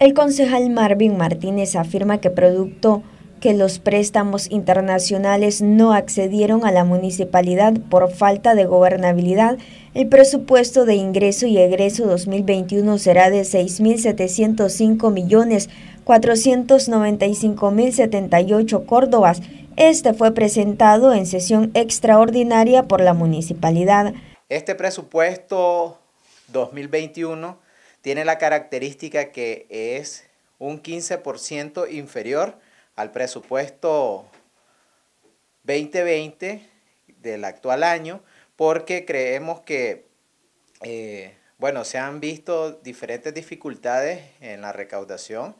El concejal Marvin Martínez afirma que producto que los préstamos internacionales no accedieron a la municipalidad por falta de gobernabilidad, el presupuesto de ingreso y egreso 2021 será de 6.705.495.078 millones córdobas. Este fue presentado en sesión extraordinaria por la municipalidad. Este presupuesto 2021 tiene la característica que es un 15% inferior al presupuesto 2020 del actual año, porque creemos que, eh, bueno, se han visto diferentes dificultades en la recaudación,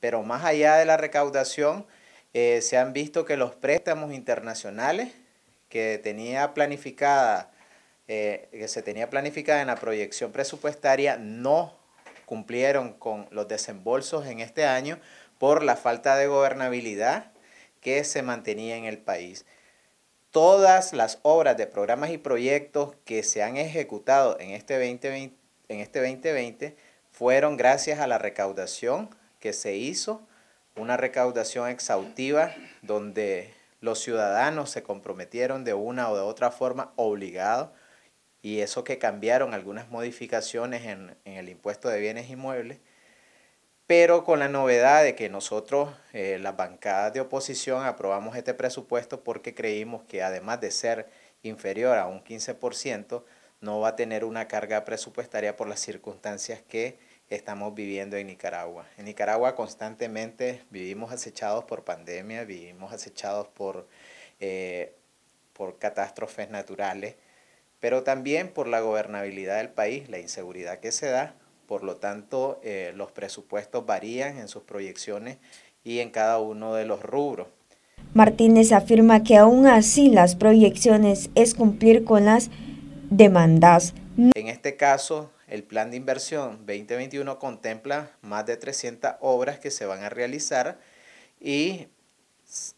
pero más allá de la recaudación, eh, se han visto que los préstamos internacionales que tenía planificada eh, que se tenía planificada en la proyección presupuestaria no cumplieron con los desembolsos en este año por la falta de gobernabilidad que se mantenía en el país. Todas las obras de programas y proyectos que se han ejecutado en este 2020, en este 2020 fueron gracias a la recaudación que se hizo, una recaudación exhaustiva donde los ciudadanos se comprometieron de una o de otra forma obligados y eso que cambiaron algunas modificaciones en, el impuesto de bienes inmuebles, pero con la novedad de que nosotros, eh, las bancadas de oposición, aprobamos este presupuesto porque creímos que además de ser inferior a un 15%, no va a tener una carga presupuestaria por las circunstancias que estamos viviendo en Nicaragua. En Nicaragua constantemente vivimos acechados por pandemia, vivimos acechados por, eh, por catástrofes naturales, pero también por la gobernabilidad del país, la inseguridad que se da. Por lo tanto, eh, los presupuestos varían en sus proyecciones y en cada uno de los rubros. Martínez afirma que aún así las proyecciones es cumplir con las demandas. En este caso, el plan de inversión 2021 contempla más de 300 obras que se van a realizar y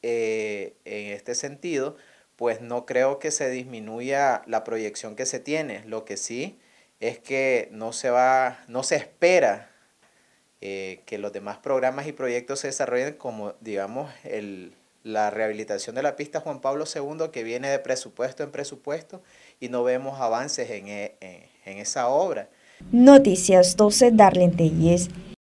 eh, en este sentido, pues no creo que se disminuya la proyección que se tiene. Lo que sí es que no se va, no se espera eh, que los demás programas y proyectos se desarrollen como, digamos, la rehabilitación de la pista Juan Pablo II, que viene de presupuesto en presupuesto y no vemos avances en, e, esa obra. Noticias 12, Darlene